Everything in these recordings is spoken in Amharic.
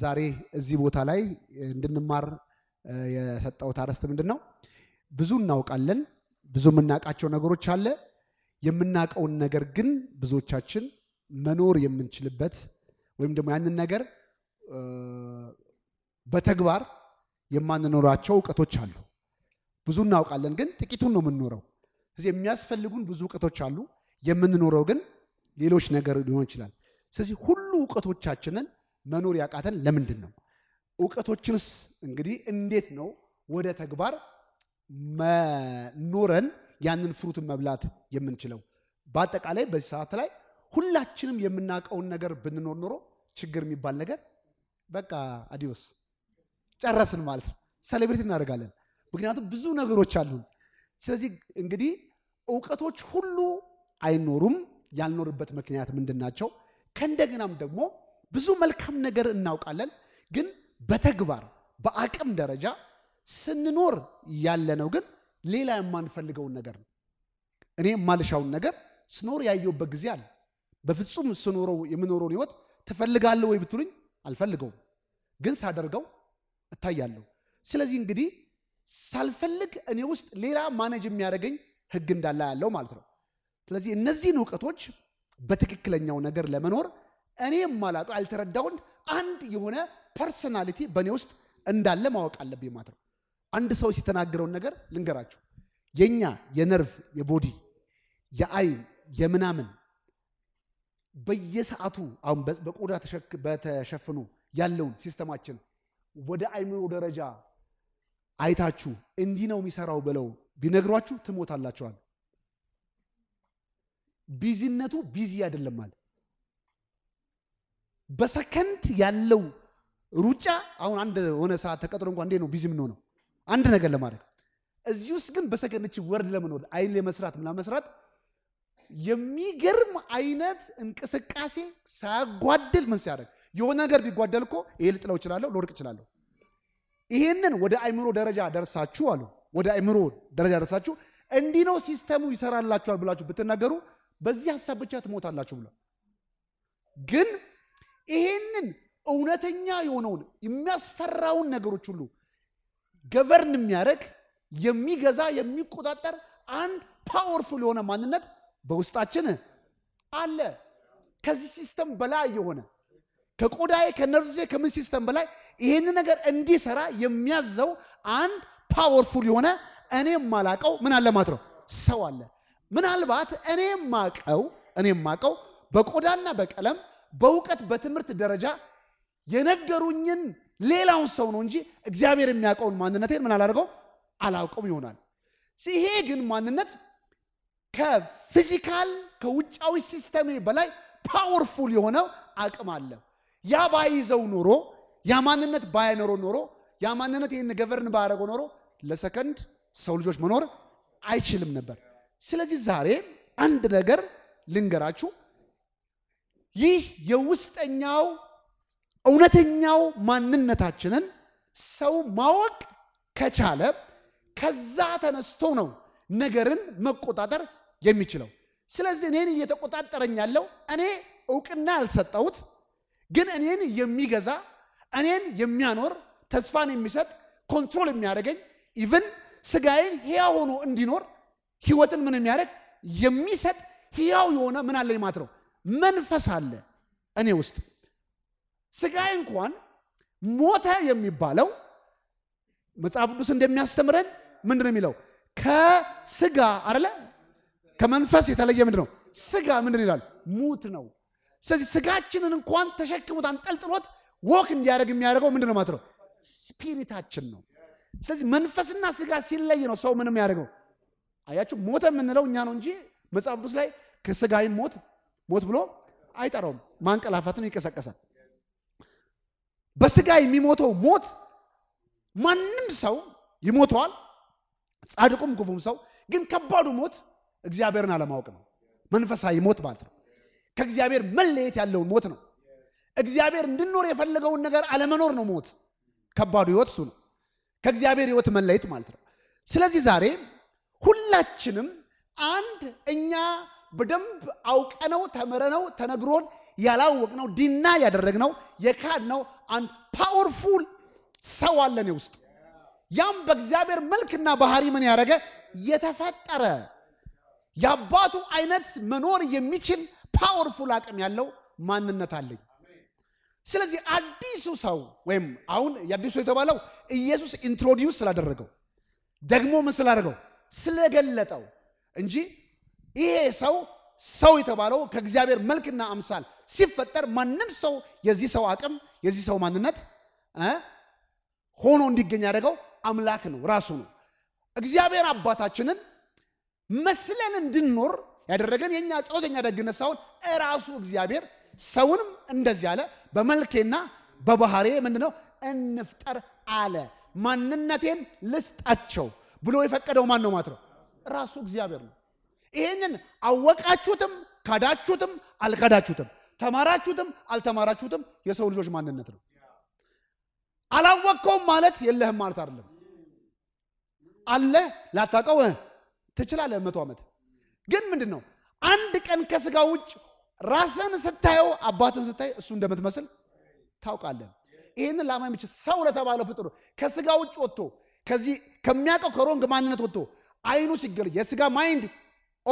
ዛሬ እዚህ ቦታ ላይ እንድንማር የሰጠሁት አርዕስት ምንድን ነው? ብዙ እናውቃለን፣ ብዙ የምናውቃቸው ነገሮች አለ። የምናውቀውን ነገር ግን ብዙዎቻችን መኖር የምንችልበት ወይም ደግሞ ያንን ነገር በተግባር የማንኖራቸው እውቀቶች አሉ። ብዙ እናውቃለን፣ ግን ጥቂቱን ነው የምንኖረው። ስለዚህ የሚያስፈልጉን ብዙ እውቀቶች አሉ። የምንኖረው ግን ሌሎች ነገር ሊሆን ይችላል። ስለዚህ ሁሉ እውቀቶቻችንን መኖር ያቃተን ለምንድን ነው? እውቀቶችንስ እንግዲህ እንዴት ነው ወደ ተግባር መኖረን ያንን ፍሩትን መብላት የምንችለው? በአጠቃላይ በዚህ ሰዓት ላይ ሁላችንም የምናውቀውን ነገር ብንኖር ኖሮ ችግር የሚባል ነገር በቃ አዲዮስ ጨረስን ማለት ነው። ሴሌብሬት እናደርጋለን፣ ምክንያቱም ብዙ ነገሮች አሉን። ስለዚህ እንግዲህ እውቀቶች ሁሉ አይኖሩም። ያልኖርበት ምክንያት ምንድን ናቸው? ከእንደገናም ደግሞ ብዙ መልካም ነገር እናውቃለን፣ ግን በተግባር በአቅም ደረጃ ስንኖር ያለነው ግን ሌላ የማንፈልገውን ነገር ነው። እኔ የማልሻውን ነገር ስኖር ያየውበት ጊዜ አለ። በፍጹም ስኖረው የምኖረውን ህይወት ትፈልጋለሁ ወይ ብትሉኝ አልፈልገውም፣ ግን ሳደርገው እታያለሁ። ስለዚህ እንግዲህ ሳልፈልግ እኔ ውስጥ ሌላ ማነጅ የሚያደርገኝ ህግ እንዳለ ያለው ማለት ነው። ስለዚህ እነዚህን እውቀቶች በትክክለኛው ነገር ለመኖር እኔ የማላውቀው ያልተረዳውን አንድ የሆነ ፐርሰናሊቲ በእኔ ውስጥ እንዳለ ማወቅ አለብኝ ማለት ነው። አንድ ሰው ሲተናገረውን ነገር ልንገራችሁ። የኛ የነርቭ የቦዲ የአይን የምናምን በየሰዓቱ አሁን በቆዳ በተሸፍኑ ያለውን ሲስተማችን ወደ አይምሮ ደረጃ አይታችሁ እንዲህ ነው የሚሰራው ብለው ቢነግሯችሁ ትሞታላችኋል። ቢዚነቱ ቢዚ አይደለም አለ በሰከንድ ያለው ሩጫ አሁን አንድ የሆነ ሰዓት ተቀጥሮ እንኳን እንዴ ነው ቢዚ ምን ነው አንድ ነገር ለማድረግ እዚህ ውስጥ ግን በሰከንድ እቺ ወርድ ለመኖር አይል ለመስራት ምናምን መስራት የሚገርም አይነት እንቅስቃሴ ሳያጓድል ምን ሲያደርግ የሆነ ነገር ቢጓደል እኮ ይሄ ልጥለው እችላለሁ፣ ልወድቅ እችላለሁ። ይሄንን ወደ አይምሮ ደረጃ ደርሳችሁ አሉ ወደ አይምሮ ደረጃ ደርሳችሁ እንዲህ ነው ሲስተሙ ይሰራላችኋል ብላችሁ ብትናገሩ በዚህ ሀሳብ ብቻ ትሞታላችሁ ብሏል ግን ይሄንን እውነተኛ የሆነውን የሚያስፈራውን ነገሮች ሁሉ ገቨርን የሚያደርግ የሚገዛ የሚቆጣጠር አንድ ፓወርፉል የሆነ ማንነት በውስጣችን አለ። ከዚህ ሲስተም በላይ የሆነ ከቆዳዬ ከነርዜ ከምን ሲስተም በላይ ይህን ነገር እንዲሰራ የሚያዘው አንድ ፓወርፉል የሆነ እኔ ማላቀው ምን አለ ማለት ነው ሰው አለ። ምናልባት እኔ ማቀው እኔ ማቀው በቆዳና በቀለም በእውቀት በትምህርት ደረጃ የነገሩኝን ሌላውን ሰው ነው እንጂ እግዚአብሔር የሚያውቀውን ማንነቴን ምን አላደርገው አላውቀውም ይሆናል። ይሄ ግን ማንነት ከፊዚካል ከውጫዊ ሲስተሜ በላይ ፓወርፉል የሆነው አቅም አለ። ያ ባይዘው ኖሮ ያ ማንነት ባያኖሮ ኖሮ ያ ማንነት ይህን ገቨርን ባያደረገው ኖሮ ለሰከንድ ሰው ልጆች መኖር አይችልም ነበር። ስለዚህ ዛሬ አንድ ነገር ልንገራችሁ። ይህ የውስጠኛው እውነተኛው ማንነታችንን ሰው ማወቅ ከቻለ ከዛ ተነስቶ ነው ነገርን መቆጣጠር የሚችለው። ስለዚህ እኔን እየተቆጣጠረኝ ያለው እኔ እውቅና ያልሰጠሁት ግን እኔን የሚገዛ እኔን የሚያኖር ተስፋን የሚሰጥ ኮንትሮል የሚያደርገኝ ኢቭን ስጋዬን ሕያው ሆኖ እንዲኖር ህይወትን ምን የሚያደርግ የሚሰጥ ሕያው የሆነ ምን አለኝ ማለት ነው መንፈስ አለ እኔ ውስጥ። ስጋይ እንኳን ሞተ የሚባለው መጽሐፍ ቅዱስ እንደሚያስተምረን ምንድን ነው የሚለው? ከስጋ አለ ከመንፈስ የተለየ ምንድን ነው? ስጋ ምንድን ይላል? ሙት ነው። ስለዚህ ስጋችንን እንኳን ተሸክሙት አንጠልጥሎት ወክ እንዲያደርግ የሚያደርገው ምንድን ነው ማለት ነው? ስፒሪታችን ነው። ስለዚህ መንፈስና ስጋ ሲለይ ነው ሰው ምንም ያደርገው። አያችሁ፣ ሞተ የምንለው እኛ ነው እንጂ መጽሐፍ ቅዱስ ላይ ከስጋይን ሞት ሞት ብሎ አይጠራውም። ማንቀላፋትን ይቀሰቀሳል። በስጋ የሚሞተው ሞት ማንም ሰው ይሞተዋል፣ ጻድቁም ክፉም ሰው ግን ከባዱ ሞት እግዚአብሔርን አለማወቅ ነው። መንፈሳዊ ሞት ማለት ነው። ከእግዚአብሔር መለየት ያለውን ሞት ነው። እግዚአብሔር እንድኖር የፈለገውን ነገር አለመኖር ነው ሞት። ከባዱ ህይወት እሱ ነው። ከእግዚአብሔር ህይወት መለየት ማለት ነው። ስለዚህ ዛሬ ሁላችንም አንድ እኛ በደንብ አውቀነው ተምረነው ተነግሮን ያላወቅነው ዲና ያደረግነው የካድነው አንድ ፓወርፉል ሰው አለ እኔ ውስጥ። ያም በእግዚአብሔር መልክና ባህሪ ምን ያደረገ የተፈጠረ የአባቱ አይነት መኖር የሚችል ፓወርፉል አቅም ያለው ማንነት አለኝ። ስለዚህ አዲሱ ሰው ወይም አሁን የአዲሱ የተባለው ኢየሱስ ኢንትሮዲውስ ስላደረገው ደግሞ ምን ስላደረገው ስለገለጠው እንጂ ይሄ ሰው ሰው የተባለው ከእግዚአብሔር መልክና አምሳል ሲፈጠር ማንም ሰው የዚህ ሰው አቅም የዚህ ሰው ማንነት ሆኖ እንዲገኝ ያደረገው አምላክ ነው፣ ራሱ ነው። እግዚአብሔር አባታችንን መስለን እንድንኖር ያደረገን የእኛ ጸሎተኛ ደግነት ሳይሆን እራሱ እግዚአብሔር ሰውንም እንደዚህ አለ፣ በመልኬና በባህሬ ምንድነው እንፍጠር አለ። ማንነቴን ልስጣቸው ብሎ የፈቀደው ማን ነው ማለት ነው? ራሱ እግዚአብሔር ነው። ይሄንን አወቃችሁትም ካዳችሁትም አልካዳችሁትም ተማራችሁትም አልተማራችሁትም የሰው ልጆች ማንነት ነው። አላወቅከውም ማለት የለህም ማለት አይደለም። አለ ላታቀው ትችላለ መቶ ዓመት ግን ምንድን ነው አንድ ቀን ከስጋ ውጭ ራስን ስታየው አባትን ስታይ እሱ እንደምትመስል ታውቃለን ይህን ላማኝ ብቻ ሰው ለተባለ ፍጡር ከስጋ ውጭ ወጥቶ ከዚህ ከሚያውቀው ከሮንግ ማንነት ወጥቶ አይኑ ሲገለጅ የስጋ ማይንድ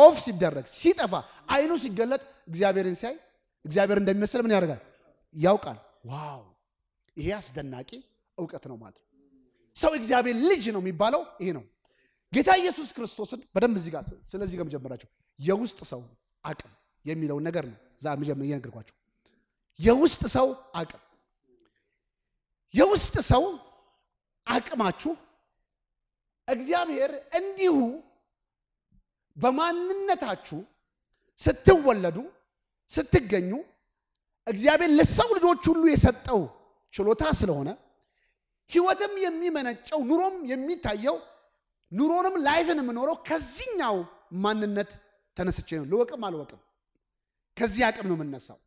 ኦፍ ሲደረግ ሲጠፋ አይኑ ሲገለጥ እግዚአብሔርን ሲያይ እግዚአብሔር እንደሚመስል ምን ያደርጋል ያውቃል። ዋው ይሄ አስደናቂ እውቀት ነው ማለት ሰው እግዚአብሔር ልጅ ነው የሚባለው ይሄ ነው። ጌታ ኢየሱስ ክርስቶስን በደንብ እዚህ ጋር ስለዚህ ጋር መጀመራቸው የውስጥ ሰው አቅም የሚለውን ነገር ነው ዛ እየነገርኳቸው የውስጥ ሰው አቅም የውስጥ ሰው አቅማችሁ እግዚአብሔር እንዲሁ በማንነታችሁ ስትወለዱ ስትገኙ እግዚአብሔር ለሰው ልጆች ሁሉ የሰጠው ችሎታ ስለሆነ ህይወትም የሚመነጨው ኑሮም የሚታየው ኑሮንም ላይፍን የምኖረው ከዚህኛው ማንነት ተነስቼ ነው። ልወቅም አልወቅም ከዚህ አቅም ነው የምነሳው።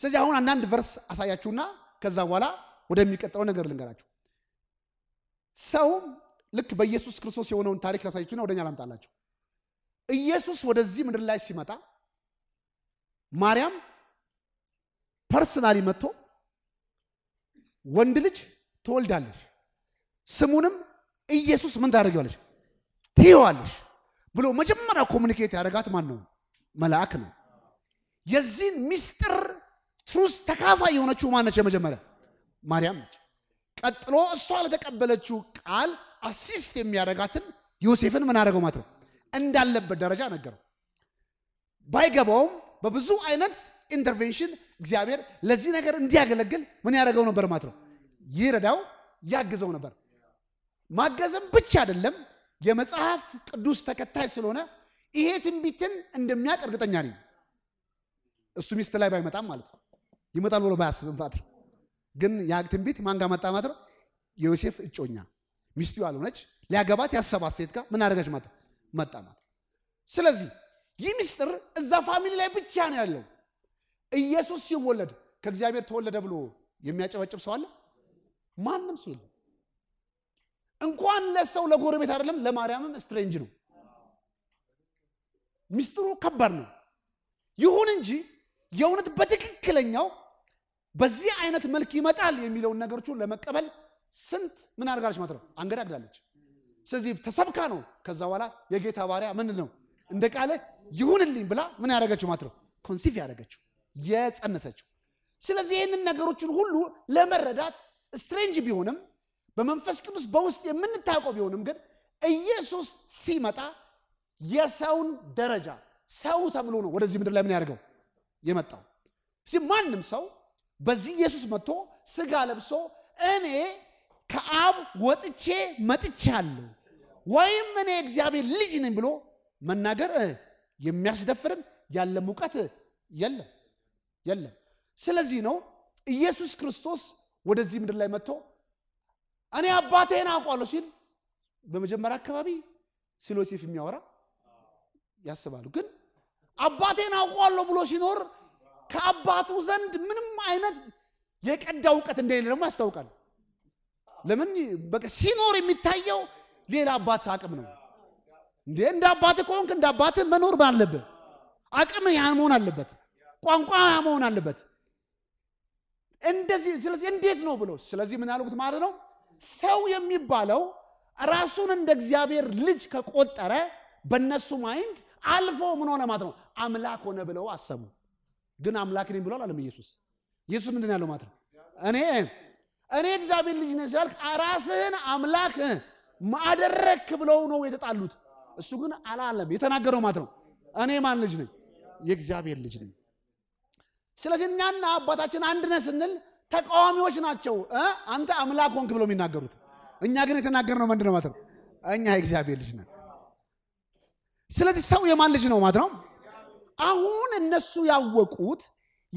ስለዚህ አሁን አንዳንድ ቨርስ አሳያችሁና ከዛ በኋላ ወደሚቀጥለው ነገር ልንገራችሁ። ሰው ልክ በኢየሱስ ክርስቶስ የሆነውን ታሪክ ላሳያችሁና ወደኛ ላምጣላችሁ። ኢየሱስ ወደዚህ ምድር ላይ ሲመጣ ማርያም ፐርሰናሊ መጥቶ ወንድ ልጅ ትወልዳለች፣ ስሙንም ኢየሱስ ምን ታደርጊዋለች? ትይዋለች ብሎ መጀመሪያ ኮሚኒኬት ያደረጋት ማን ነው? መልአክ ነው። የዚህን ሚስጥር ትሩስ ተካፋይ የሆነችው ማነች? የመጀመሪያ ማርያም ነች። ቀጥሎ እሷ ለተቀበለችው ቃል አሲስት የሚያደርጋትን ዮሴፍን ምን አደረገው ማለት ነው እንዳለበት ደረጃ ነገረው። ባይገባውም በብዙ አይነት ኢንተርቬንሽን እግዚአብሔር ለዚህ ነገር እንዲያገለግል ምን ያደረገው ነበር ማለት ነው? ይረዳው፣ ያግዘው ነበር። ማገዘም ብቻ አይደለም፣ የመጽሐፍ ቅዱስ ተከታይ ስለሆነ ይሄ ትንቢትን እንደሚያውቅ እርግጠኛ ነኝ። እሱ ሚስት ላይ ባይመጣም ማለት ነው፣ ይመጣል ብሎ ባያስብም ማለት ነው። ግን ያ ትንቢት ማን ጋር መጣ ማለት ነው? የዮሴፍ እጮኛ ሚስቱ ያልሆነች ሊያገባት ያሰባት ሴት ጋር ምን አደረገች ማለት ነው መጣ ማለት ነው። ስለዚህ ይህ ምስጢር እዛ ፋሚሊ ላይ ብቻ ነው ያለው። ኢየሱስ ሲወለድ ከእግዚአብሔር ተወለደ ብሎ የሚያጨበጭብ ሰው አለ? ማንም ሰው የለም። እንኳን ለሰው ለጎረቤት አይደለም ለማርያምም ስትሬንጅ ነው። ምስጢሩ ከባድ ነው። ይሁን እንጂ የእውነት በትክክለኛው በዚህ አይነት መልክ ይመጣል የሚለውን ነገሮቹ ለመቀበል ስንት ምን አድርጋለች ማለት ነው አንገዳግዳለች። ስለዚህ ተሰብካ ነው። ከዛ በኋላ የጌታ ባሪያ ምን ነው እንደ ቃለ ይሁንልኝ ብላ ምን ያደረገችው ማለት ነው ኮንሲቭ ያደረገችው የጸነሰችው። ስለዚህ ይህንን ነገሮችን ሁሉ ለመረዳት ስትሬንጅ ቢሆንም በመንፈስ ቅዱስ በውስጥ የምንታውቀው ቢሆንም ግን ኢየሱስ ሲመጣ የሰውን ደረጃ ሰው ተብሎ ነው ወደዚህ ምድር ላይ ምን ያደርገው የመጣው። ማንም ሰው በዚህ ኢየሱስ መጥቶ ስጋ ለብሶ እኔ ከአብ ወጥቼ መጥቻለሁ ወይም እኔ እግዚአብሔር ልጅ ነኝ ብሎ መናገር የሚያስደፍርም ያለ ሙቀት የለም የለም። ስለዚህ ነው ኢየሱስ ክርስቶስ ወደዚህ ምድር ላይ መጥቶ እኔ አባቴን አውቋለሁ ሲል በመጀመሪያ አካባቢ ስለ ዮሴፍ የሚያወራ ያስባሉ። ግን አባቴን አውቋለሁ ብሎ ሲኖር ከአባቱ ዘንድ ምንም አይነት የቀዳ እውቀት እንደሌለ ደግሞ ያስታውቃል። ለምን በቃ ሲኖር የሚታየው ሌላ አባት አቅም ነው እንዴ እንደ አባት ከሆንክ እንደ አባት መኖር አለብህ አቅም ያ መሆን አለበት ቋንቋ ያ መሆን አለበት እንደዚህ ስለዚህ እንዴት ነው ብሎ ስለዚህ ምን ያልኩት ማለት ነው ሰው የሚባለው ራሱን እንደ እግዚአብሔር ልጅ ከቆጠረ በእነሱ ማይንድ አልፎ ምን ሆነ ማለት ነው አምላክ ሆነ ብለው አሰቡ ግን አምላክ ነኝ ብሏል አለም ኢየሱስ ኢየሱስ ምንድን ያለው ማለት ነው እኔ እኔ እግዚአብሔር ልጅ ነህ ሲያልክ ራስህን አምላክ ማደረክ ብለው ነው የተጣሉት። እሱ ግን አላለም የተናገረው ማለት ነው። እኔ ማን ልጅ ነኝ? የእግዚአብሔር ልጅ ነኝ። ስለዚህ እኛና አባታችን አንድ ነህ ስንል ተቃዋሚዎች ናቸው። አንተ አምላክ ሆንክ ብለው የሚናገሩት። እኛ ግን የተናገርነው ምንድን ነው ማለት ነው? እኛ የእግዚአብሔር ልጅ ነን። ስለዚህ ሰው የማን ልጅ ነው ማለት ነው? አሁን እነሱ ያወቁት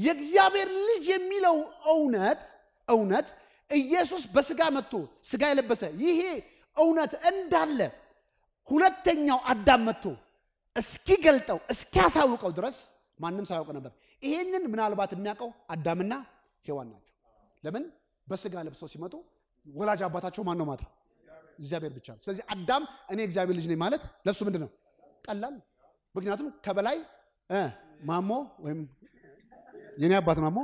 የእግዚአብሔር ልጅ የሚለው እውነት እውነት ኢየሱስ በስጋ መጥቶ ስጋ የለበሰ ይሄ እውነት እንዳለ ሁለተኛው አዳም መጥቶ እስኪገልጠው እስኪያሳውቀው ድረስ ማንም ሳያውቅ ነበር። ይሄንን ምናልባት የሚያውቀው አዳምና ሔዋን ናቸው። ለምን በስጋ ለብሰው ሲመጡ ወላጅ አባታቸው ማን ነው ማለት ነው? እግዚአብሔር ብቻ ነው። ስለዚህ አዳም እኔ እግዚአብሔር ልጅ ነኝ ማለት ለእሱ ምንድን ነው? ቀላል። ምክንያቱም ከበላይ ማሞ ወይም የኔ አባት ማሞ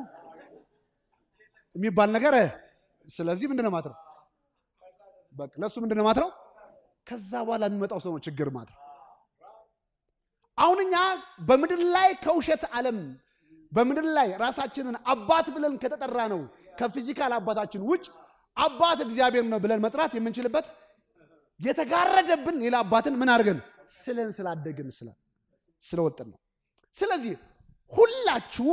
የሚባል ነገር ስለዚህ ምንድነው ማለት ነው? በቃ ለሱ ምንድነው ማለት ከዛ በኋላ የሚመጣው ሰው ነው ችግር ማለት ነው። አሁን እኛ በምድር ላይ ከውሸት ዓለም በምድር ላይ ራሳችንን አባት ብለን ከተጠራ ነው ከፊዚካል አባታችን ውጭ አባት እግዚአብሔር ነው ብለን መጥራት የምንችልበት የተጋረደብን ሌላ አባትን ምን አድርገን ስለን ስላደግን ስለወጥን ነው። ስለዚህ ሁላችሁ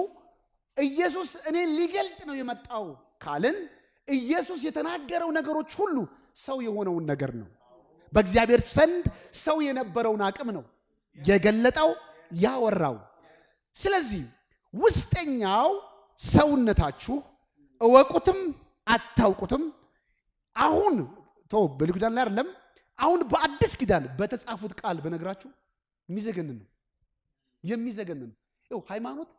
ኢየሱስ እኔ ሊገልጥ ነው የመጣው ካልን ኢየሱስ የተናገረው ነገሮች ሁሉ ሰው የሆነውን ነገር ነው። በእግዚአብሔር ዘንድ ሰው የነበረውን አቅም ነው የገለጠው ያወራው። ስለዚህ ውስጠኛው ሰውነታችሁ እወቁትም አታውቁትም አሁን ቶ በብሉይ ኪዳን ላይ አይደለም አሁን በአዲስ ኪዳን በተጻፉት ቃል በነግራችሁ የሚዘገንን ነው የሚዘገንን ነው። ሃይማኖት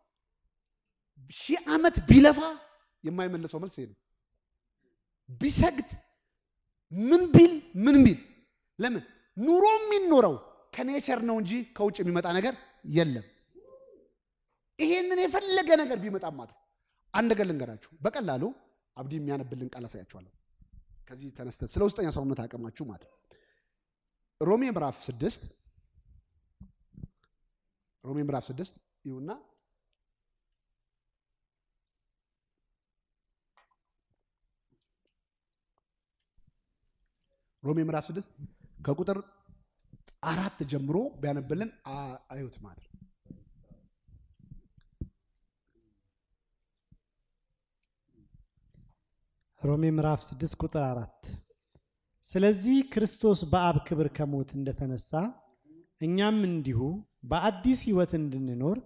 ሺህ ዓመት ቢለፋ የማይመለሰው መልስ ይሄ ነው። ቢሰግድ ምን ቢል ምን ቢል ለምን ኑሮ የሚኖረው ከኔቸር ነው እንጂ ከውጭ የሚመጣ ነገር የለም። ይሄንን የፈለገ ነገር ቢመጣ ማለት አንድ ነገር ልንገራችሁ በቀላሉ አብዲ የሚያነብልን ቃል አሳያችኋለሁ። ከዚህ ተነስተ ስለ ውስጠኛ ሰውነት አቅማችሁ ማለት ሮሜ ምዕራፍ ስድስት ሮሜ ምዕራፍ ስድስት ይሁና ሮሜ ምዕራፍ ስድስት ከቁጥር አራት ጀምሮ ቢያነብልን አዩት ማለት ነው። ሮሜ ምዕራፍ 6 ቁጥር 4 ስለዚህ ክርስቶስ በአብ ክብር ከሞት እንደተነሳ እኛም እንዲሁ በአዲስ ሕይወት እንድንኖር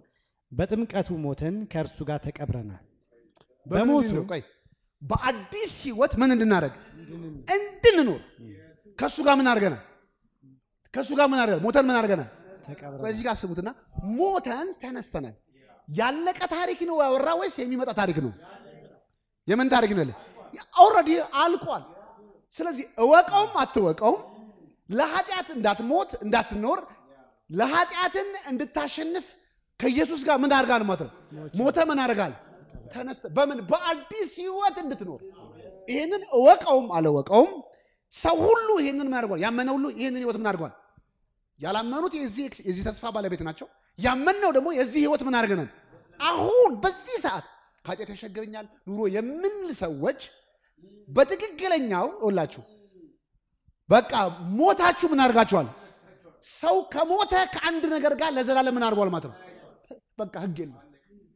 በጥምቀቱ ሞተን ከእርሱ ጋር ተቀብረናል። በሞቱ በአዲስ ሕይወት ምን እንድናደርግ እንድንኖር ከእሱ ጋር ምን አድርገናል? ከእሱ ጋር ምን አድርገናል? ሞተን ምን አድርገናል? በዚህ ጋር ስሙትና ሞተን ተነስተናል። ያለቀ ታሪክ ነው ያወራ ወይስ የሚመጣ ታሪክ ነው? የምን ታሪክ ነው? ኦልሬዲ አልቋል። ስለዚህ እወቀውም አትወቀውም ለኃጢአት እንዳትሞት እንዳትኖር ለኃጢአትን እንድታሸንፍ ከኢየሱስ ጋር ምን አድርጋል ሞተ ሞተ ምን አድርጋል? ተነስተ በምን በአዲስ ህይወት እንድትኖር ይህንን እወቀውም አለወቀውም ሰው ሁሉ ይህንን ምን አድርጓል? ያመነ ሁሉ ይህንን ህይወት ምን አድርጓል? ያላመኑት የዚህ ተስፋ ባለቤት ናቸው። ያመንነው ደግሞ የዚህ ህይወት ምን አድርገናል? አሁን በዚህ ሰዓት ኃጢአት ያሸግረኛል ኑሮ የምንል ሰዎች በትክክለኛው ሁላችሁ በቃ ሞታችሁ ምን አድርጋችኋል? ሰው ከሞተ ከአንድ ነገር ጋር ለዘላለም ምን አድርጓል ማለት ነው። በቃ ህግ የለም።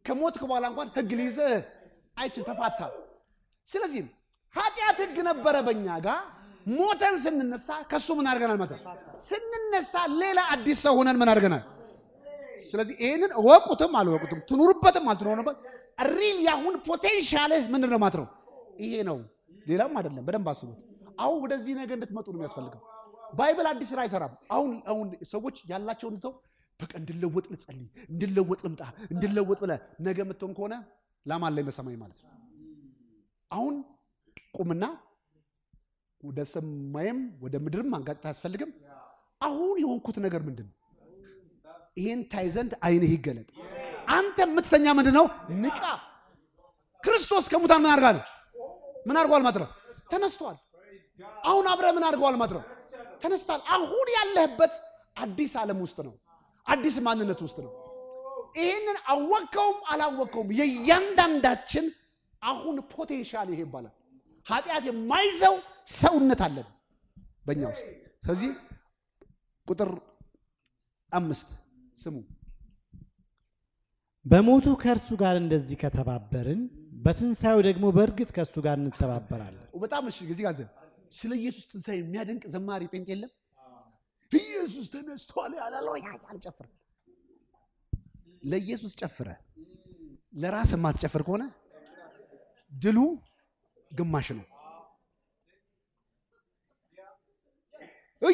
ከሞትክ በኋላ እንኳን ህግ ሊይዝህ አይችል፣ ተፋታ። ስለዚህም ኃጢአት ህግ ነበረ በእኛ ጋር ሞተን ስንነሳ ከእሱ ምን አድርገናል? መተ ስንነሳ ሌላ አዲስ ሰው ሆነን ምን አድርገናል? ስለዚህ ይህንን እወቁትም አልወቁትም ትኑሩበትም አልትኖሩበት ሪል ያሁን ፖቴንሻልህ ምንድን ነው ማለት ነው። ይሄ ነው፣ ሌላም አይደለም። በደንብ አስቡት። አሁን ወደዚህ ነገር እንድትመጡ ነው የሚያስፈልገው። ባይብል አዲስ ስራ አይሰራም። አሁን አሁን ሰዎች ያላቸውን ትተው በቃ እንድለወጥ ልጸልይ፣ እንድለወጥ ልምጣ፣ እንድለወጥ ብለ ነገ የምትሆን ከሆነ ላማን ላይ መሰማኝ ማለት ነው። አሁን ቁምና ወደ ሰማይም ወደ ምድርም ማንጋጨት አያስፈልግም። አሁን የሆንኩት ነገር ምንድን ነው? ይሄን ታይ ዘንድ አይንህ ይገለጥ። አንተ የምትተኛ ምንድን ነው? ንቃ። ክርስቶስ ከሙታን ምን አድርጓል? ምን አድርጓል ማለት ነው? ተነስቷል። አሁን አብረ ምን አድርገዋል ማለት ነው? ተነስቷል። አሁን ያለህበት አዲስ ዓለም ውስጥ ነው። አዲስ ማንነት ውስጥ ነው። ይህንን አወቀውም አላወቀውም የእያንዳንዳችን አሁን ፖቴንሻል ይሄ ይባላል። ኃጢአት የማይዘው ሰውነት አለን በእኛ ውስጥ። ስለዚህ ቁጥር አምስት ስሙ በሞቱ ከእርሱ ጋር እንደዚህ ከተባበርን በትንሣኤው ደግሞ በእርግጥ ከእሱ ጋር እንተባበራለን። በጣም እሺ፣ ጊዜ ጋዘ ስለ ኢየሱስ ትንሣኤ የሚያደንቅ ዘማሪ ጴንጤ የለም። ኢየሱስ ተነስቷል ያላለው ያ ጨፍር ለኢየሱስ ጨፍረ ለራስ ማትጨፍር ከሆነ ድሉ ግማሽ ነው።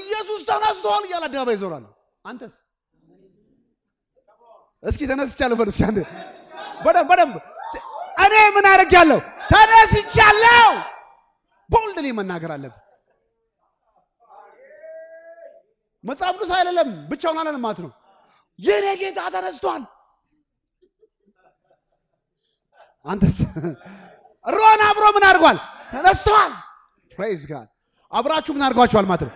ኢየሱስ ተነስተዋል እያለ አደባባይ ይዞራል። አንተስ እስኪ ተነስቻለሁ በል እስኪ አንዴ በደንብ በደንብ እኔ ምን አድርጌያለሁ? ተነስቻለሁ። ላይ መናገር አለብ። መጽሐፍ ቅዱስ አይደለም ብቻውን አለን ማለት ነው። የኔ ጌታ ተነስቷል። አንተስ ሮን አብሮ ምን አድርጓል? ተነስተዋል። ፕሬዝ ጋድ አብራችሁ ምን አድርጓችኋል ማለት ነው?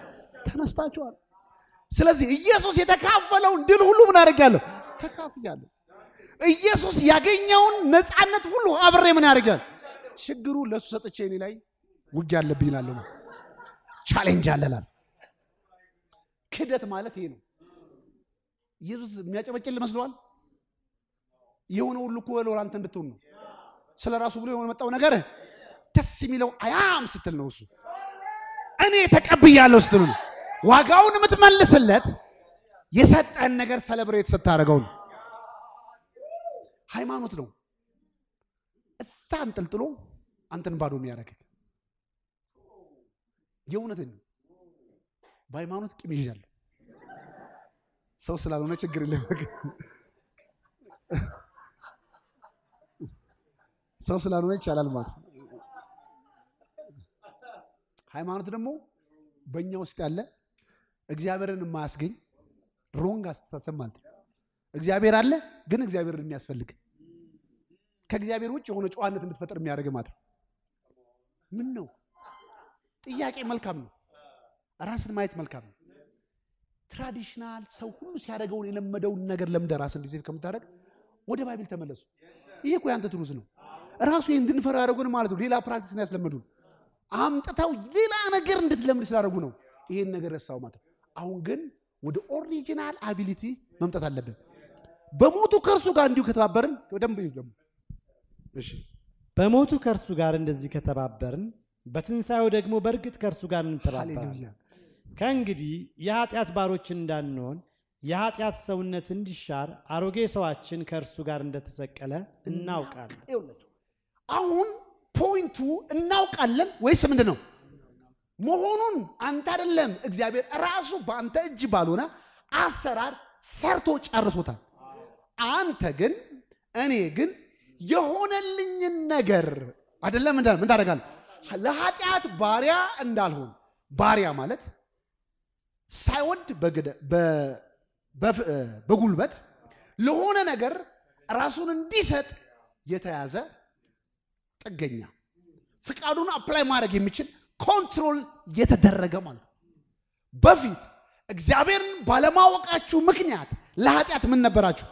ተነስታችኋል። ስለዚህ ኢየሱስ የተካፈለውን ድል ሁሉ ምን አድርጌያለሁ? ተካፍያለሁ። ኢየሱስ ያገኘውን ነፃነት ሁሉ አብሬ ምን ያደርጋል? ችግሩ ለእሱ ሰጥቼ እኔ ላይ ውጊያ አለብኝ ይላለሁ። ቻሌንጅ አለላል። ክደት ማለት ይሄ ነው። ኢየሱስ የሚያጨበጭል መስለዋል። የሆነ ሁሉ እኮ ለወራንተ እንድትሆን ነው። ስለ ራሱ ብሎ የመጣው ነገር ደስ የሚለው አያም ስትል ነው። እሱ እኔ ተቀብያለሁ ስትሉ ነው። ዋጋውን የምትመልስለት የሰጠን ነገር ሰለብሬት ስታደርገው ነው። ሃይማኖት ነው እዛ አንጠልጥሎ አንተን ባዶ የሚያደርግ የእውነትን በሃይማኖት ቂም ይዣለሁ። ሰው ስላልሆነ ችግር የለም። ሰው ስላልሆነ ይቻላል ማለት ነው። ሃይማኖት ደግሞ በእኛ ውስጥ ያለ እግዚአብሔርን የማያስገኝ ሮንግ አስተሳሰብ ማለት ነው። እግዚአብሔር አለ፣ ግን እግዚአብሔርን የሚያስፈልግ ከእግዚአብሔር ውጭ የሆነ ጨዋነት እንድትፈጠር የሚያደርግ ማለት ነው። ምን ነው ጥያቄ መልካም ነው። ራስን ማየት መልካም ነው። ትራዲሽናል ሰው ሁሉ ሲያደርገውን የለመደውን ነገር ለምደ ራስን ዲሴት ከምታደርግ ወደ ባይብል ተመለሱ። ይሄ እኮ ያንተ ትሩዝ ነው። ራሱ ይህ እንድንፈራ ያደረጉን ማለት ነው። ሌላ ፕራክቲስ ነው ያስለመዱን። አምጥተው ሌላ ነገር እንድትለምድ ስላደረጉ ነው ይህን ነገር ረሳው ማለት ነው። አሁን ግን ወደ ኦሪጂናል አቢሊቲ መምጣት አለብን። በሞቱ ከእርሱ ጋር እንዲሁ ከተባበርን ደንብ እሺ በሞቱ ከእርሱ ጋር እንደዚህ ከተባበርን በትንሣኤው ደግሞ በእርግጥ ከእርሱ ጋር እንተባበራለን። ከእንግዲህ የኃጢአት ባሮች እንዳንሆን የኃጢአት ሰውነት እንዲሻር አሮጌ ሰዋችን ከእርሱ ጋር እንደተሰቀለ እናውቃለን። አሁን ፖይንቱ እናውቃለን ወይስ ምንድን ነው መሆኑን አንተ አይደለም እግዚአብሔር ራሱ በአንተ እጅ ባልሆነ አሰራር ሰርቶ ጨርሶታል። አንተ ግን እኔ ግን የሆነልኝን ነገር አይደለም ምን ታደርጋለህ? ለኃጢአት ባሪያ እንዳልሆን ባሪያ ማለት ሳይወድ በጉልበት ለሆነ ነገር ራሱን እንዲሰጥ የተያዘ ጥገኛ ፍቃዱን አፕላይ ማድረግ የሚችል ኮንትሮል የተደረገ ማለት ነው። በፊት እግዚአብሔርን ባለማወቃችሁ ምክንያት ለኃጢአት ምን ነበራችሁ?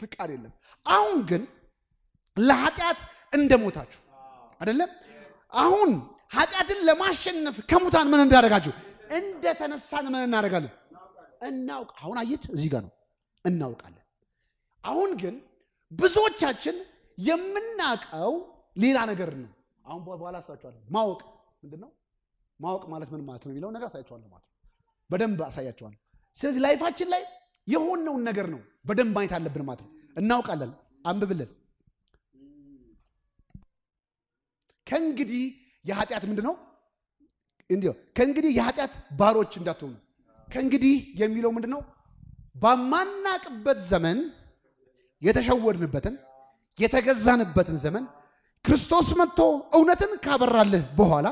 ፍቃድ የለም። አሁን ግን ለኃጢአት እንደሞታችሁ አይደለም። አሁን ኃጢአትን ለማሸነፍ ከሙታን ምን እንዳደረጋችሁ እንደተነሳን ምን እናደርጋለን? እናውቅ። አሁን አየት፣ እዚህ ጋር ነው እናውቃለን። አሁን ግን ብዙዎቻችን የምናቀው ሌላ ነገር ነው። አሁን በኋላ አሳያቸዋለሁ። ማወቅ ምንድን ነው? ማወቅ ማለት ምን ማለት ነው የሚለው ነገር አሳያቸዋለሁ ማለት ነው። በደንብ አሳያቸዋለሁ። ስለዚህ ላይፋችን ላይ የሆነውን ነገር ነው በደንብ ማየት አለብን ማለት ነው። እናውቃለን። አንብብልን። ከእንግዲህ የኃጢአት ምንድን ነው እንዲሁ ከእንግዲህ የኃጢአት ባሮች እንዳትሆኑ። ከእንግዲህ የሚለው ምንድን ነው? በማናቅበት ዘመን የተሸወድንበትን የተገዛንበትን ዘመን ክርስቶስ መጥቶ እውነትን ካበራልህ በኋላ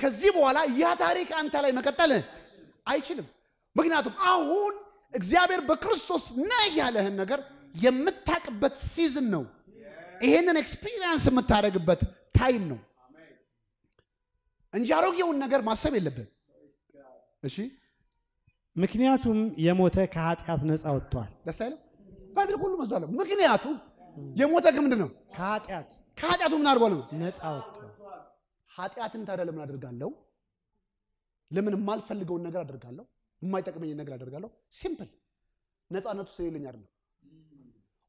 ከዚህ በኋላ ያ ታሪክ አንተ ላይ መቀጠል አይችልም። ምክንያቱም አሁን እግዚአብሔር በክርስቶስ ነህ ያለህን ነገር የምታቅበት ሲዝን ነው። ይሄንን ኤክስፒሪየንስ የምታደርግበት ታይም ነው እንጂ አሮጌውን ነገር ማሰብ እሺ ምክንያቱም የሞተ ከኃጢአት ነፃ ወጥቷል። ደስ አይለም በምድር ሁሉ መዟል። ምክንያቱም የሞተ ከምንድን ነው? ከኃጢአት። ከኃጢአቱ ምን አድርጎ ነው? ነፃ ወጥቶ። ኃጢአትን ታዲያ ለምን አድርጋለሁ? ለምን የማልፈልገውን ነገር አድርጋለሁ? የማይጠቅመኝ ነገር አድርጋለሁ? ሲምፕል ነፃነቱ ስለሌለኝ አይደለም፣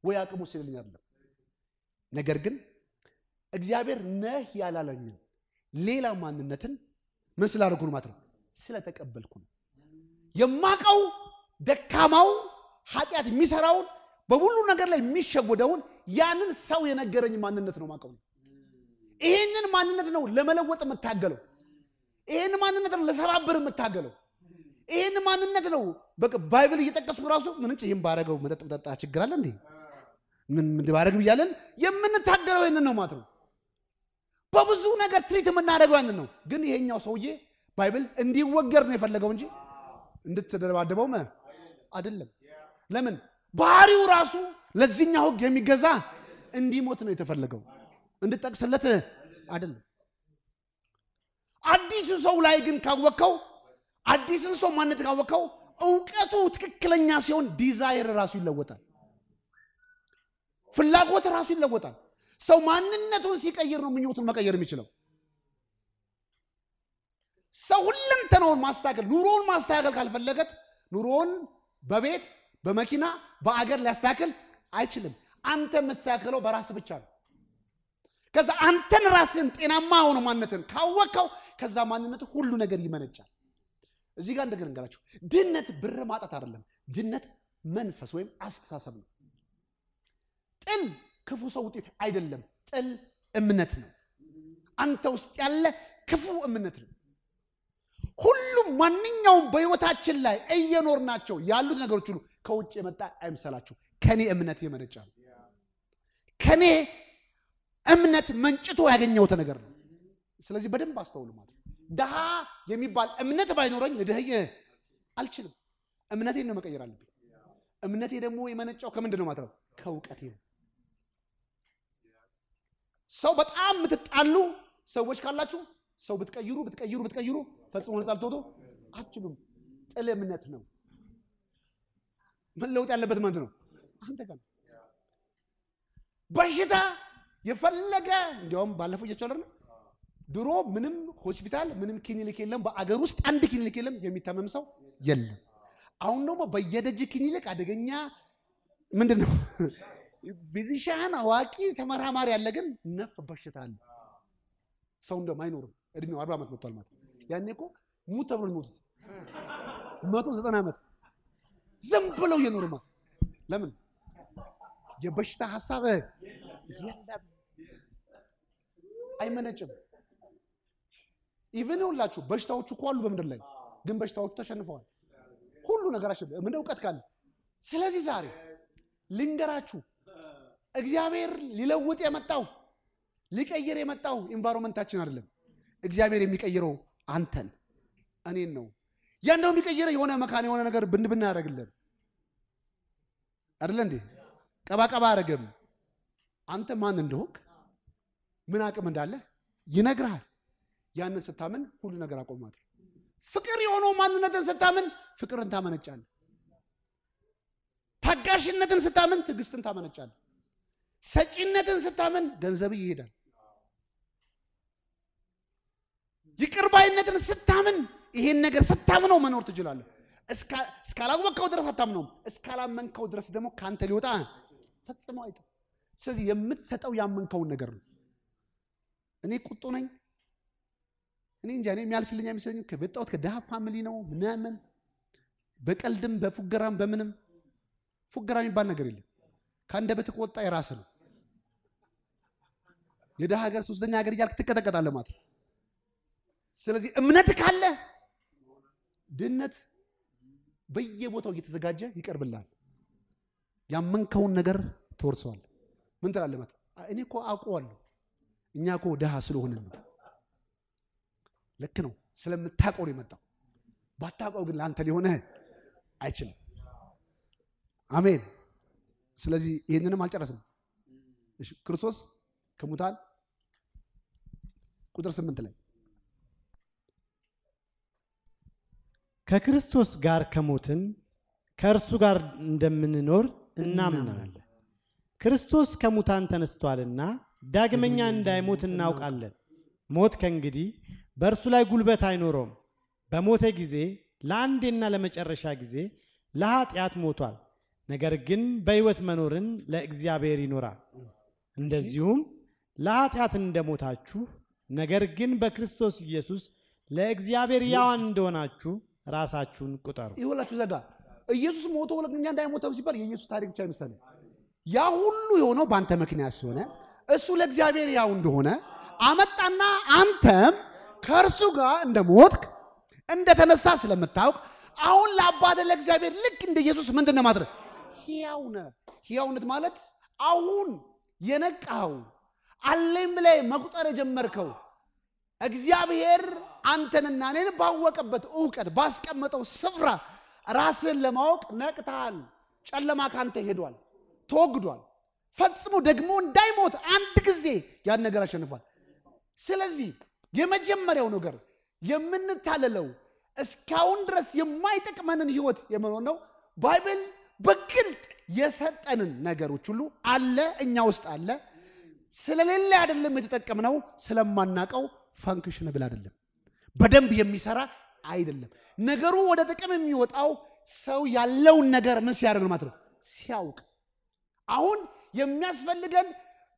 ወይ አቅሙ ስለሌለኝ አይደለም። ነገር ግን እግዚአብሔር ነህ ያላለኝን ሌላ ማንነትን ምን ስላደረኩ ነው ማለት ነው? ስለተቀበልኩ ነው። የማቀው ደካማው ኃጢአት የሚሰራውን በሁሉ ነገር ላይ የሚሸወደውን ያንን ሰው የነገረኝ ማንነት ነው ማቀው። ይሄንን ማንነት ነው ለመለወጥ የምታገለው። ይሄን ማንነት ነው ለሰባብር የምታገለው። ይሄን ማንነት ነው በቃ ባይብል እየጠቀስኩ ራሱ ምንም ይህም ባረገው መጠጥ መጠጣ ችግር አለ እንዴ? ምን ባረግ ብያለን። የምንታገለው ይህንን ነው ማለት ነው። በብዙ ነገር ትሪት የምናደርገው ያንን ነው። ግን ይሄኛው ሰውዬ ባይብል እንዲወገድ ነው የፈለገው እንጂ እንድትደባደበው አይደለም። ለምን ባህሪው ራሱ ለዚህኛው ህግ የሚገዛ እንዲሞት ነው የተፈለገው። እንድጠቅስለት አይደለም። አዲሱ ሰው ላይ ግን ካወቀው አዲስን ሰው ማነት ካወቀው እውቀቱ ትክክለኛ ሲሆን ዲዛይር ራሱ ይለወጣል። ፍላጎት ራሱ ይለወጣል። ሰው ማንነቱን ሲቀይር ነው ምኞቱን መቀየር የሚችለው። ሰው ሁለንተናውን ማስተካከል ኑሮውን ማስተካከል ካልፈለገት ኑሮውን በቤት በመኪና በአገር ሊያስተካክል አይችልም። አንተ የምስተካከለው በራስ ብቻ ነው። ከዛ አንተን ራስን ጤናማ ሆነ ማንነትን ካወቀው ከዛ ማንነት ሁሉ ነገር ይመነጫል። እዚህ ጋር እንደገር እንገራቸው። ድነት ብር ማጣት አይደለም። ድነት መንፈስ ወይም አስተሳሰብ ነው። ጥል ክፉ ሰው ውጤት አይደለም። ጥል እምነት ነው። አንተ ውስጥ ያለ ክፉ እምነት ነው። ሁሉም ማንኛውም በህይወታችን ላይ እየኖርናቸው ያሉት ነገሮች ሁሉ ከውጭ የመጣ አይምሰላችሁ። ከኔ እምነት የመነጫ ነው። ከኔ እምነት መንጭቶ ያገኘሁት ነገር ነው። ስለዚህ በደንብ አስተውሉ። ማለት ድሃ የሚባል እምነት ባይኖረኝ ልድህየ አልችልም። እምነቴን ነው መቀየር አለብኝ። እምነቴ ደግሞ የመነጫው ከምንድን ነው ማለት ነው? ከእውቀቴ ነው። ሰው በጣም የምትጣሉ ሰዎች ካላችሁ ሰው ብትቀይሩ ብትቀይሩ ብትቀይሩ ፈጽሞ ነጻ ልትወጡ አትችሉም። ጥል እምነት ነው። መለወጥ ያለበት ማለት ነው አንተ ጋር በሽታ የፈለገ እንዲያውም ባለፈው ነው ድሮ ምንም ሆስፒታል ምንም ክሊኒክ የለም። በአገር ውስጥ አንድ ክሊኒክ የለም፣ የሚታመም ሰው የለም። አሁን ደግሞ በየደጅ ክሊኒክ አደገኛ ምንድን ነው አዋቂ ተመራማሪ ያለ፣ ግን ነፍ በሽታ አለ። ሰው እንደውም አይኖርም፣ እድሜው አርባ ዓመት መጥቷል ማለት ያኔ እኮ ሙት ተብሎ የሚሞቱት መቶ ዘጠና ዓመት ዝም ብለው እየኖርማ ለምን የበሽታ ሀሳብ የለም፣ አይመነጭም። ኢቨን ሁላችሁ በሽታዎቹ እኮ አሉ በምድር ላይ ግን በሽታዎቹ ተሸንፈዋል። ሁሉ ነገር አሸንፈ ምን እውቀት ካለ። ስለዚህ ዛሬ ልንገራችሁ እግዚአብሔር ሊለውጥ የመጣው ሊቀይር የመጣው ኢንቫይሮንመንታችን አይደለም። እግዚአብሔር የሚቀይረው አንተን እኔን ነው። ያ እንደውም የሆነ መካን የሆነ ነገር ብንብና ያደረግለን አይደለ እንዴ? ቀባቀባ አረግም። አንተ ማን እንደሆንክ ምን አቅም እንዳለ ይነግርሃል። ያንን ስታምን ሁሉ ነገር አቆማት። ፍቅር የሆነው ማንነትን ስታምን ፍቅርን ታመነጫለህ። ታጋሽነትን ስታምን ትዕግስትን ታመነጫለህ። ሰጪነትን ስታምን ገንዘብ ይሄዳል። ይቅርባይነትን ስታምን ይሄን ነገር ስታምነው መኖር ትችላለህ። እስካላወቅከው ድረስ አታምነውም። እስካላመንከው ድረስ ደግሞ ከአንተ ሊወጣ ፈጽሞ አይተው። ስለዚህ የምትሰጠው ያመንከውን ነገር ነው። እኔ ቁጡ ነኝ፣ እኔ እንጃ፣ እኔ የሚያልፍልኝ አይመስለኝም። ከበጣሁት ከድሃ ፋሚሊ ነው ምናምን። በቀልድም በፉገራም በምንም ፉገራ የሚባል ነገር የለም። በት ከወጣ የራስ ነው። የድሃ ሀገር ሶስተኛ ሀገር እያልክ ትቀጠቀጣለህ ማለት ነው። ስለዚህ እምነት ካለ ድነት በየቦታው እየተዘጋጀ ይቀርብልሃል። ያመንከውን ነገር ትወርሰዋል። ምን ትላለህ? ማለት እኔ እኮ አውቀዋለሁ፣ እኛ እኮ ድሃ ስለሆንን ነው። ልክ ነው፣ ስለምታውቀው ነው የመጣው። ባታውቀው ግን ለአንተ ሊሆንህ አይችልም። አሜን። ስለዚህ ይህንንም አልጨረስም። ክርስቶስ ከሙታን ቁጥር ስምንት ላይ ከክርስቶስ ጋር ከሞትን ከእርሱ ጋር እንደምንኖር እናምናለን። ክርስቶስ ከሙታን ተነስቷልና ዳግመኛ እንዳይሞት እናውቃለን። ሞት ከእንግዲህ በእርሱ ላይ ጉልበት አይኖረውም። በሞተ ጊዜ ለአንዴና ለመጨረሻ ጊዜ ለኃጢአት ሞቷል። ነገር ግን በሕይወት መኖርን ለእግዚአብሔር ይኖራል። እንደዚሁም ለኃጢአት እንደሞታችሁ ነገር ግን በክርስቶስ ኢየሱስ ለእግዚአብሔር ያዋን እንደሆናችሁ ራሳችሁን ቁጠሩ። ይወላችሁ ዘጋ ኢየሱስ ሞቶ ሁለተኛ እንዳይሞተም ሲባል የኢየሱስ ታሪክ ብቻ አይመስለን። ያ ሁሉ የሆነው በአንተ ምክንያት ሲሆነ እሱ ለእግዚአብሔር ያው እንደሆነ አመጣና አንተም ከእርሱ ጋር እንደ ሞትክ እንደተነሳ ስለምታውቅ አሁን ለአባደ ለእግዚአብሔር ልክ እንደ ኢየሱስ ምንድን ነው ማድረግ ሕያውነ ሕያውነት ማለት አሁን የነቃኸው አለኝ ብለህ መቁጠር የጀመርከው እግዚአብሔር አንተንና እኔን ባወቀበት እውቀት ባስቀመጠው ስፍራ ራስን ለማወቅ ነቅታል። ጨለማ ካንተ ሄዷል፣ ተወግዷል። ፈጽሞ ደግሞ እንዳይሞት አንድ ጊዜ ያን ነገር አሸንፏል። ስለዚህ የመጀመሪያው ነገር የምንታለለው እስካሁን ድረስ የማይጠቅመንን ህይወት የመኖር ነው። ባይብል በግልጥ የሰጠንን ነገሮች ሁሉ አለ፣ እኛ ውስጥ አለ። ስለሌለ አይደለም የተጠቀምነው፣ ስለማናቀው ፈንክሽን ብል አይደለም በደንብ የሚሰራ አይደለም። ነገሩ ወደ ጥቅም የሚወጣው ሰው ያለውን ነገር ምን ሲያደርግ ነው ማለት ነው? ሲያውቅ። አሁን የሚያስፈልገን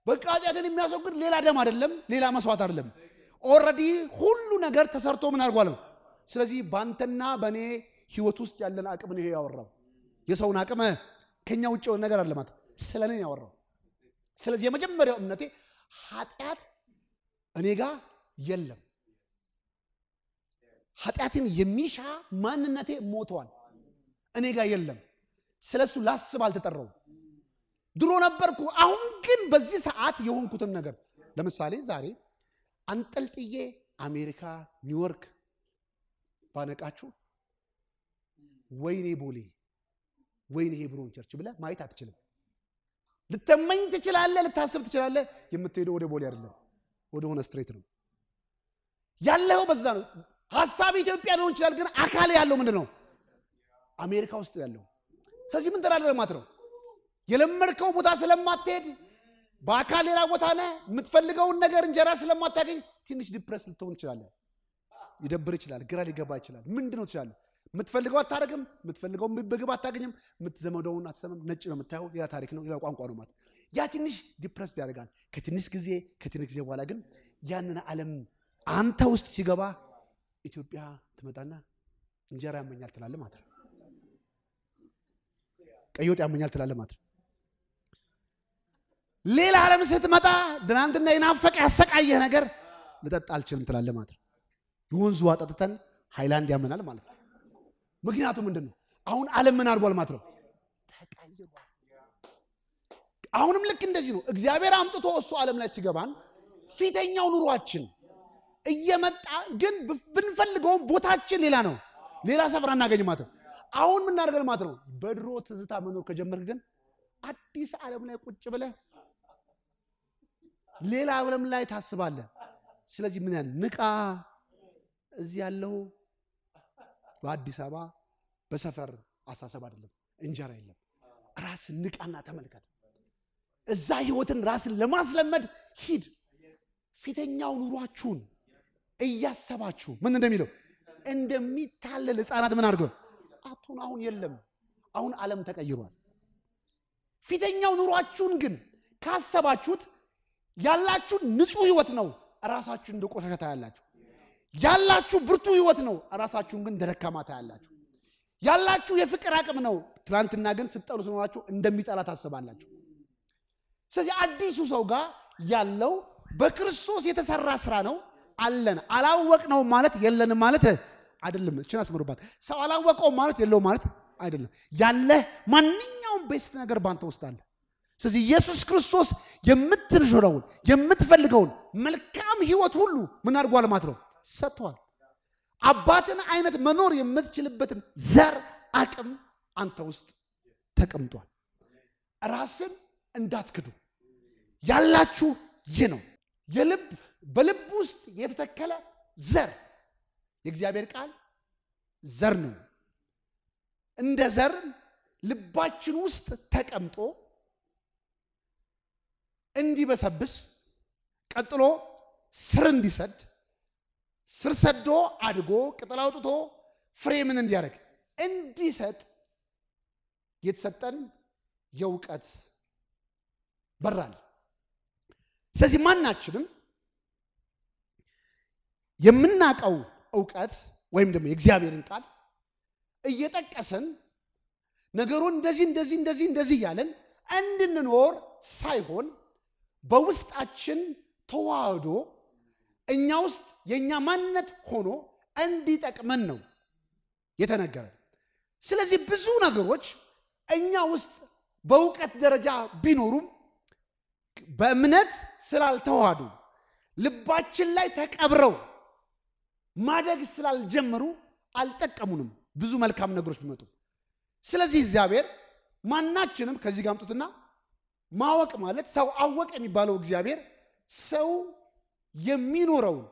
በቃ ኃጢአትን የሚያስወግድ ሌላ ደም አይደለም፣ ሌላ መስዋዕት አይደለም። ኦልሬዲ ሁሉ ነገር ተሰርቶ ምን አድርጓል? ስለዚህ ባንተና በእኔ ህይወት ውስጥ ያለን አቅም ነው ያወራው። የሰውን አቅም ከኛ ውጭ የሆነ ነገር አለ ማለት ስለ እኔ ያወራው። ስለዚህ የመጀመሪያው እምነቴ ኃጢአት እኔ ጋር የለም። ኃጢአትን የሚሻ ማንነቴ ሞቷል። እኔ ጋር የለም። ስለሱ ላስብ አልተጠራው። ድሮ ነበርኩ፣ አሁን ግን በዚህ ሰዓት የሆንኩትን ነገር ለምሳሌ ዛሬ አንጠልጥዬ አሜሪካ ኒውዮርክ ባነቃችሁ ወይኔ ቦሌ ወይኔ ሄብሮን ቸርች ብለ ማየት አትችልም። ልተመኝ ትችላለ፣ ልታስብ ትችላለ። የምትሄደው ወደ ቦሌ አይደለም፣ ወደ ሆነ ስትሬት ነው ያለኸው። በዛ ነው ሀሳብ ኢትዮጵያ ሊሆን ይችላል፣ ግን አካል ያለው ምንድን ነው? አሜሪካ ውስጥ ያለው። ስለዚህ ምን ተዳለ ልማት ነው። የለመድከው ቦታ ስለማትሄድ በአካል ሌላ ቦታ ነ የምትፈልገውን ነገር እንጀራ ስለማታገኝ ትንሽ ዲፕረስ ልትሆን ይችላለ፣ ይደብር ይችላል፣ ግራ ሊገባ ይችላል። ምንድን ነው ትችላለ? የምትፈልገው አታደርግም፣ የምትፈልገው ምግብ አታገኝም፣ የምትዘመደውን አትሰምም። ነጭ ነው የምታየው፣ ሌላ ታሪክ ነው፣ ሌላ ቋንቋ ነው ማለት ያ ትንሽ ዲፕረስ ያደርጋል። ከትንሽ ጊዜ ከትንሽ ጊዜ በኋላ ግን ያንን ዓለም አንተ ውስጥ ሲገባ ኢትዮጵያ ትመጣና እንጀራ ያመኛል ትላለ ማለት ነው። ቀይ ወጥ ያመኛል ትላለ ማለት ነው። ሌላ ዓለም ስትመጣ ትናንትና የናፈቀ ያሰቃየህ ነገር ልጠጣ አልችልም ትላለ ማለት ነው። የወንዙ ውሃ ጠጥተን ሃይላንድ ያመናል ማለት ነው። ምክንያቱ ምንድን ነው? አሁን ዓለም ምን አድርጓል ማለት ነው? ተቀይሯል። አሁንም ልክ እንደዚህ ነው። እግዚአብሔር አምጥቶ እሱ ዓለም ላይ ሲገባን ፊተኛው ኑሯችን እየመጣ ግን ብንፈልገውም ቦታችን ሌላ ነው። ሌላ ሰፈር አናገኝ ማለት ነው። አሁን ምናደርገን ማለት ነው። በድሮ ትዝታ መኖር ከጀመርክ ግን አዲስ ዓለም ላይ ቁጭ ብለ ሌላ ዓለም ላይ ታስባለ። ስለዚህ ምን ያህል ንቃ። እዚህ ያለው በአዲስ አበባ በሰፈር አሳሰብ አይደለም፣ እንጀራ የለም። ራስን ንቃና ተመልከት። እዛ ህይወትን ራስን ለማስለመድ ሂድ። ፊተኛው ኑሯችሁን እያሰባችሁ ምን እንደሚለው እንደሚታለል ህፃናት ምን አድርገው አቱን አሁን የለም። አሁን ዓለም ተቀይሯል። ፊተኛው ኑሯችሁን ግን ካሰባችሁት ያላችሁ ንጹህ ህይወት ነው፣ ራሳችሁን እንደ ቆሻሻ ታያላችሁ። ያላችሁ ብርቱ ህይወት ነው፣ ራሳችሁን ግን ደረካማታ ያላችሁ ታያላችሁ። ያላችሁ የፍቅር አቅም ነው፣ ትናንትና ግን ስትጠሉ ስኖራችሁ እንደሚጠላ ታስባላችሁ። ስለዚህ አዲሱ ሰው ጋር ያለው በክርስቶስ የተሰራ ስራ ነው። አለን። ነው ማለት የለንም ማለት አይደለም። እችን አስምሩባት። ሰው አላወቀው ማለት የለው ማለት አይደለም። ያለ ማንኛውም ቤስት ነገር ባንተ ውስጥ አለ። ስለዚህ ኢየሱስ ክርስቶስ የምትንሽረውን የምትፈልገውን መልካም ህይወት ሁሉ ምን አድርጓል ማለት ነው ሰጥቷል። አባትን አይነት መኖር የምትችልበትን ዘር አቅም አንተ ውስጥ ተቀምጧል። ራስን እንዳትክዱ ያላችሁ ይህ ነው የልብ በልብ ውስጥ የተተከለ ዘር የእግዚአብሔር ቃል ዘር ነው። እንደ ዘር ልባችን ውስጥ ተቀምጦ እንዲበሰብስ ቀጥሎ ስር እንዲሰድ ስር ሰዶ አድጎ ቅጠል አውጥቶ ፍሬምን እንዲያደርግ እንዲሰጥ የተሰጠን የእውቀት በራል። ስለዚህ ማናችንም የምናቀው እውቀት ወይም ደግሞ የእግዚአብሔርን ቃል እየጠቀስን ነገሩን እንደዚህ እንደዚህ እንደዚህ እንደዚህ እያለን እንድንኖር ሳይሆን በውስጣችን ተዋህዶ እኛ ውስጥ የእኛ ማንነት ሆኖ እንዲጠቅመን ነው የተነገረ ስለዚህ ብዙ ነገሮች እኛ ውስጥ በእውቀት ደረጃ ቢኖሩም በእምነት ስላልተዋህዱ ልባችን ላይ ተቀብረው ማደግ ስላልጀመሩ አልጠቀሙንም ብዙ መልካም ነገሮች ቢመጡ። ስለዚህ እግዚአብሔር ማናችንም ከዚህ ጋር አምጡትና ማወቅ ማለት ሰው አወቅ የሚባለው እግዚአብሔር ሰው የሚኖረውን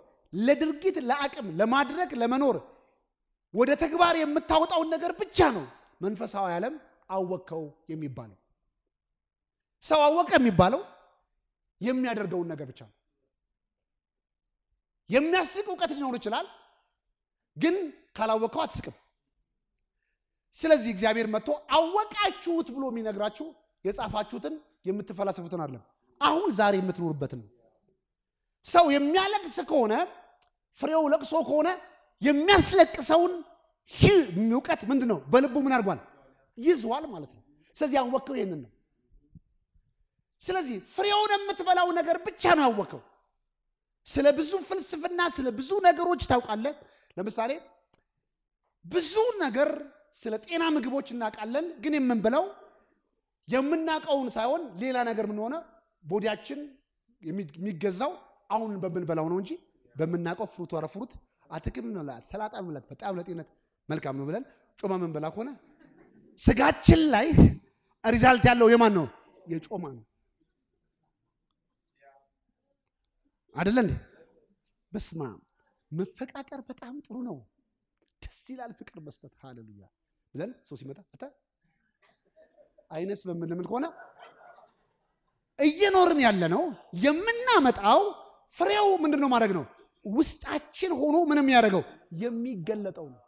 ለድርጊት ለአቅም ለማድረግ ለመኖር ወደ ተግባር የምታወጣውን ነገር ብቻ ነው መንፈሳዊ ዓለም አወቅከው የሚባለው። ሰው አወቀ የሚባለው የሚያደርገውን ነገር ብቻ ነው። የሚያስቅ እውቀት ሊኖር ይችላል፣ ግን ካላወቀው አትስቅም። ስለዚህ እግዚአብሔር መጥቶ አወቃችሁት ብሎ የሚነግራችሁ የጻፋችሁትን የምትፈላሰፉትን አለም አሁን ዛሬ የምትኖርበትን ነው። ሰው የሚያለቅስ ከሆነ ፍሬው ለቅሶ ከሆነ የሚያስለቅሰውን ይህ እውቀት ምንድን ነው? በልቡ ምን አድርጓል? ይዟል ማለት ነው። ስለዚህ ያወቅከው ይህንን ነው። ስለዚህ ፍሬውን የምትበላው ነገር ብቻ ነው ያወቀው። ስለ ብዙ ፍልስፍና፣ ስለ ብዙ ነገሮች ታውቃለህ። ለምሳሌ ብዙ ነገር ስለ ጤና ምግቦች እናውቃለን። ግን የምንብለው የምናውቀውን ሳይሆን ሌላ ነገር ምን ሆነ ቦዲያችን የሚገዛው አሁን በምንበላው ነው እንጂ በምናውቀው ፍሩት፣ ወረ ፍሩት አትክም መብላት፣ ሰላጣ መብላት በጣም ለጤነት መልካም ነው ብለን ጮማ ምንበላ ከሆነ ስጋችን ላይ ሪዛልት ያለው የማን ነው? የጮማ ነው። አደለ እንዴ? በስማ መፈቃቀር በጣም ጥሩ ነው። ደስ ይላል ፍቅር መስጠት። ሃሌሉያ ብለን ሰው ሲመጣ እተ አይነስ በምንልምን ከሆነ እየኖርን ያለ ነው የምናመጣው ፍሬው ምንድን ነው? ማድረግ ነው ውስጣችን ሆኖ ምንም ያደረገው የሚገለጠው ነው።